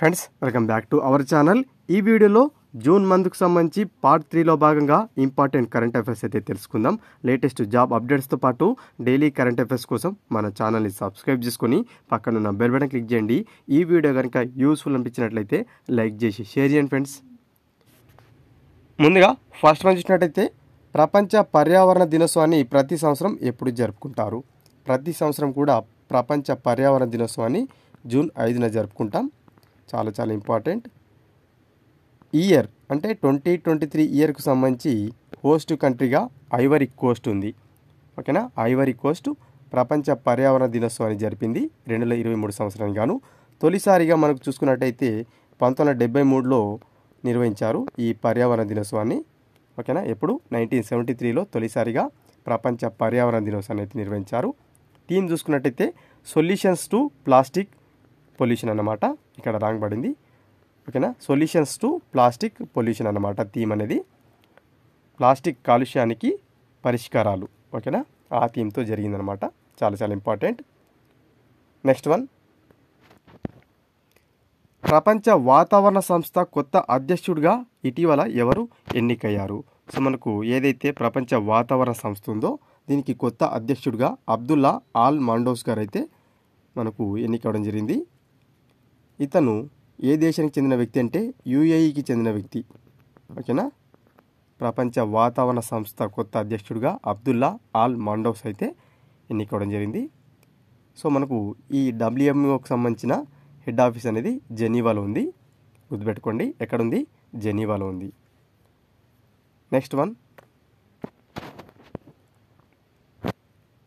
friends welcome back to our channel ఈ వీడియోలో June మంత్కు సంబంధించి పార్ట్ త్రీలో భాగంగా ఇంపార్టెంట్ కరెంట్ అఫైర్స్ అయితే తెలుసుకుందాం లేటెస్ట్ జాబ్ అప్డేట్స్తో పాటు డైలీ కరెంట్ అఫైర్స్ కోసం మన ఛానల్ని సబ్స్క్రైబ్ చేసుకుని పక్కనున్న బెల్ బటన్ క్లిక్ చేయండి ఈ వీడియో కనుక యూస్ఫుల్ అనిపించినట్లయితే లైక్ చేసి షేర్ చేయండి ఫ్రెండ్స్ ముందుగా ఫస్ట్ మనం చూసినట్టయితే ప్రపంచ పర్యావరణ దినోత్సవాన్ని ప్రతి సంవత్సరం ఎప్పుడు జరుపుకుంటారు ప్రతి సంవత్సరం కూడా ప్రపంచ పర్యావరణ దినోత్సవాన్ని జూన్ ఐదున జరుపుకుంటాం చాలా చాలా ఇంపార్టెంట్ ఇయర్ అంటే ట్వంటీ ట్వంటీ త్రీ ఇయర్కు సంబంధించి హోస్ట్ కంట్రీగా ఐవరీ కోస్ట్ ఉంది ఓకేనా ఐవరీ కోస్ట్ ప్రపంచ పర్యావరణ దినోత్సవాన్ని జరిపింది రెండు వేల ఇరవై మూడు సంవత్సరానికి గాను తొలిసారిగా మనకు చూసుకున్నట్టయితే పంతొమ్మిది వందల డెబ్బై మూడులో నిర్వహించారు ఈ పర్యావరణ దినోత్సవాన్ని ఓకేనా ఎప్పుడు నైన్టీన్ సెవెంటీ త్రీలో తొలిసారిగా ప్రపంచ పర్యావరణ దినోత్సవాన్ని అయితే నిర్వహించారు థీమ్ చూసుకున్నట్టయితే సొల్యూషన్స్ టు ప్లాస్టిక్ పొల్యూషన్ అన్నమాట ఇక్కడ రాంగ్ పడింది ఓకేనా సొల్యూషన్స్ టు ప్లాస్టిక్ పొల్యూషన్ అన్నమాట థీమ్ అనేది ప్లాస్టిక్ కాలుష్యానికి పరిష్కారాలు ఓకేనా ఆ థీమ్తో జరిగిందనమాట చాలా చాలా ఇంపార్టెంట్ నెక్స్ట్ వన్ ప్రపంచ వాతావరణ సంస్థ కొత్త అధ్యక్షుడిగా ఇటీవల ఎవరు ఎన్నికయ్యారు సో మనకు ఏదైతే ప్రపంచ వాతావరణ సంస్థ ఉందో దీనికి కొత్త అధ్యక్షుడిగా అబ్దుల్లా ఆల్ మాండోస్ గారు అయితే మనకు ఎన్నికవడం జరిగింది ఇతను ఏ దేశానికి చెందిన వ్యక్తి అంటే యూఏఈకి చెందిన వ్యక్తి ఓకేనా ప్రపంచ వాతావరణ సంస్థ కొత్త అధ్యక్షుడిగా అబ్దుల్లా ఆల్ మాండోస్ అయితే ఎన్నికవడం జరిగింది సో మనకు ఈ డబ్ల్యూఎంఓకి సంబంధించిన హెడ్ ఆఫీస్ అనేది జెనీవాలో ఉంది గుర్తుపెట్టుకోండి ఎక్కడుంది జెనీవాలో ఉంది నెక్స్ట్ వన్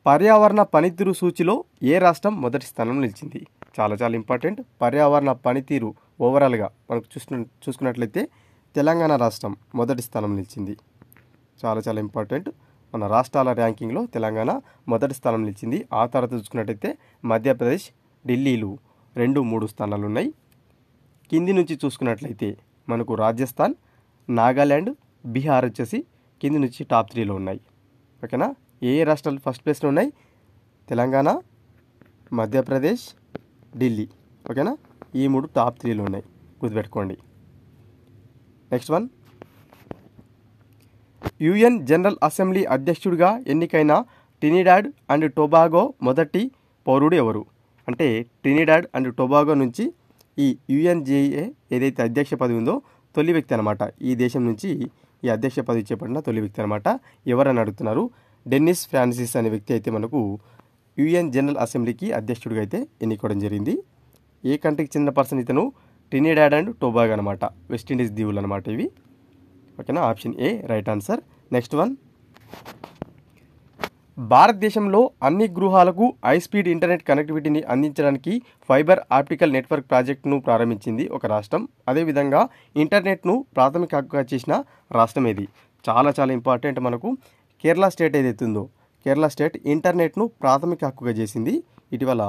పర్యావరణ పనితీరు సూచిలో ఏ రాష్ట్రం మొదటి స్థానంలో నిలిచింది చాలా చాలా ఇంపార్టెంట్ పర్యావరణ పనితీరు ఓవరాల్గా మనకు చూసిన చూసుకున్నట్లయితే తెలంగాణ రాష్ట్రం మొదటి స్థానం నిలిచింది చాలా చాలా ఇంపార్టెంట్ మన రాష్ట్రాల ర్యాంకింగ్లో తెలంగాణ మొదటి స్థానం నిలిచింది ఆ తర్వాత చూసుకున్నట్టయితే మధ్యప్రదేశ్ ఢిల్లీలు రెండు మూడు స్థానాలు ఉన్నాయి కింది నుంచి చూసుకున్నట్లయితే మనకు రాజస్థాన్ నాగాల్యాండ్ బీహార్ వచ్చేసి కింది నుంచి టాప్ త్రీలో ఉన్నాయి ఓకేనా ఏ ఏ రాష్ట్రాలు ఫస్ట్ ప్లేస్లో ఉన్నాయి తెలంగాణ మధ్యప్రదేశ్ ఢిల్లీ ఓకేనా ఈ మూడు టాప్ త్రీలు ఉన్నాయి గుర్తుపెట్టుకోండి next one UN general assembly అధ్యక్షుడిగా ఎన్నికైన టినిడాడ్ అండ్ టొబాగో మొదటి పౌరుడు ఎవరు అంటే టినిడాడ్ అండ్ టొబాగో నుంచి ఈ యుఎన్జేఏ ఏదైతే అధ్యక్ష పదవి ఉందో తొలి వ్యక్తి అనమాట ఈ దేశం నుంచి ఈ అధ్యక్ష పదవి చేపట్టిన తొలి వ్యక్తి అనమాట ఎవరని అడుగుతున్నారు డెన్నిస్ ఫ్రాన్సిస్ అనే వ్యక్తి అయితే మనకు యుఎన్ జనరల్ అసెంబ్లీకి అధ్యక్షుడిగా అయితే ఎన్నుకోవడం జరిగింది ఏ కంట్రీకి చెందిన పర్సన్ ఇతను టినిడాడ్ అండ్ టోబాగ్ అనమాట వెస్టిండీస్ దీవులు అనమాట ఇవి ఓకేనా option A right answer next one భారతదేశంలో అన్ని గృహాలకు హైస్పీడ్ ఇంటర్నెట్ కనెక్టివిటీని అందించడానికి ఫైబర్ ఆప్టికల్ నెట్వర్క్ ప్రాజెక్టును ప్రారంభించింది ఒక రాష్ట్రం అదేవిధంగా ఇంటర్నెట్ను ప్రాథమిక హక్కుగా చేసిన రాష్ట్రం ఇది చాలా చాలా ఇంపార్టెంట్ మనకు కేరళ స్టేట్ ఏదైతుందో కేరళ స్టేట్ ఇంటర్నెట్ను ప్రాథమిక హక్కుగా చేసింది ఇటీవల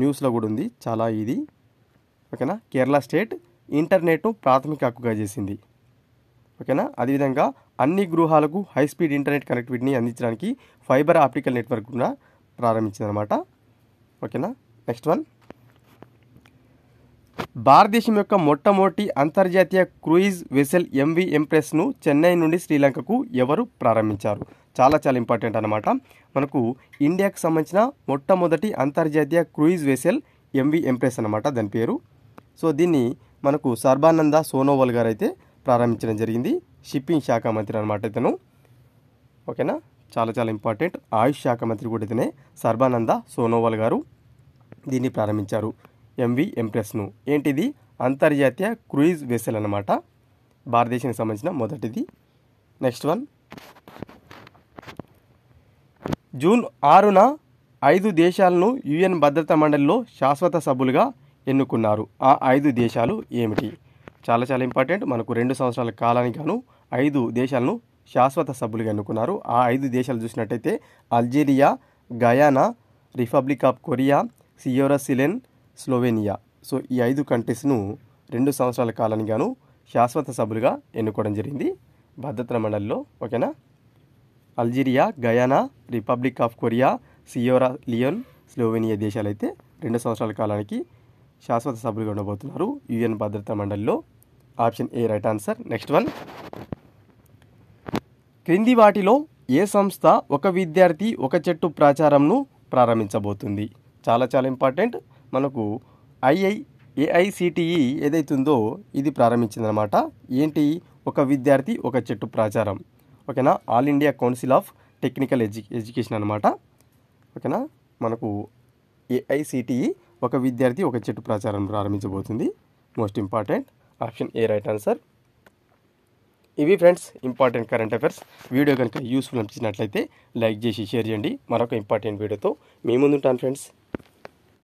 న్యూస్లో కూడా ఉంది చాలా ఇది ఓకేనా కేరళ స్టేట్ ఇంటర్నెట్ను ప్రాథమిక హక్కుగా చేసింది ఓకేనా అదేవిధంగా అన్ని గృహాలకు హై స్పీడ్ ఇంటర్నెట్ కనెక్టివిటీని అందించడానికి ఫైబర్ ఆప్టికల్ నెట్వర్క్ కూడా ప్రారంభించిందనమాట ఓకేనా నెక్స్ట్ వన్ భారతదేశం యొక్క మొట్టమొదటి అంతర్జాతీయ క్రూయిజ్ వెసెల్ ఎంవి ఎంప్రెస్ను చెన్నై నుండి శ్రీలంకకు ఎవరు ప్రారంభించారు చాలా చాలా ఇంపార్టెంట్ అనమాట మనకు ఇండియాకు సంబంధించిన మొట్టమొదటి అంతర్జాతీయ క్రూయిజ్ వెసెల్ ఎంవి ఎంప్రెస్ అనమాట దాని పేరు సో దీన్ని మనకు సర్బానంద సోనోవాల్ గారు అయితే ప్రారంభించడం జరిగింది షిప్పింగ్ శాఖ మంత్రి అనమాట ఇతను ఓకేనా చాలా చాలా ఇంపార్టెంట్ ఆయుష్ శాఖ మంత్రి కూడా ఇతనే సర్బానంద సోనోవాల్ గారు దీన్ని ప్రారంభించారు ఎంవి ఎంప్రెస్ను ఏంటిది అంతర్జాతీయ క్రూయిజ్ వెసెల్ అనమాట భారతదేశానికి సంబంధించిన మొదటిది నెక్స్ట్ వన్ జూన్ ఆరున ఐదు దేశాలను యుఎన్ భద్రతా మండలిలో శాశ్వత సభ్యులుగా ఎన్నుకున్నారు ఆ ఐదు దేశాలు ఏమిటి చాలా చాలా ఇంపార్టెంట్ మనకు రెండు సంవత్సరాల కాలానికి గాను ఐదు దేశాలను శాశ్వత సభ్యులుగా ఎన్నుకున్నారు ఆ ఐదు దేశాలు చూసినట్టయితే Algeria Guyana Republic of Korea Sierra Leone Slovenia so ఈ ఐదు కంట్రీస్ను రెండు సంవత్సరాల కాలానికి గాను శాశ్వత సభ్యులుగా ఎన్నుకోవడం జరిగింది భద్రతా మండలిలో ఓకేనా Algeria Guyana Republic of Korea Sierra Leone Slovenia దేశాలైతే రెండు సంవత్సరాల కాలానికి శాశ్వత సభ్యులుగా ఉండబోతున్నారు యుఎన్ భద్రతా మండలిలో option A right answer next one క్రింది వాటిలో ఏ సంస్థ ఒక విద్యార్థి ఒక చెట్టు ప్రచారంను ప్రారంభించబోతుంది చాలా చాలా ఇంపార్టెంట్ మనకు ఐఐ ఏఐసిటిఈ ఏదైతుందో ఇది ప్రారంభించిందనమాట ఏంటి ఒక విద్యార్థి ఒక చెట్టు ప్రచారం ఓకేనా all India council of technical edu education అనమాట ఓకేనా మనకు ఏఐసిటిఈ ఒక విద్యార్థి ఒక చెట్టు ప్రచారం ప్రారంభించబోతుంది most important option A right answer ఇవి friends important current affairs video కనుక యూస్ఫుల్ అనిపించినట్లయితే లైక్ చేసి షేర్ చేయండి మరొక ఇంపార్టెంట్ వీడియోతో మీ ముందుంటాను ఫ్రెండ్స్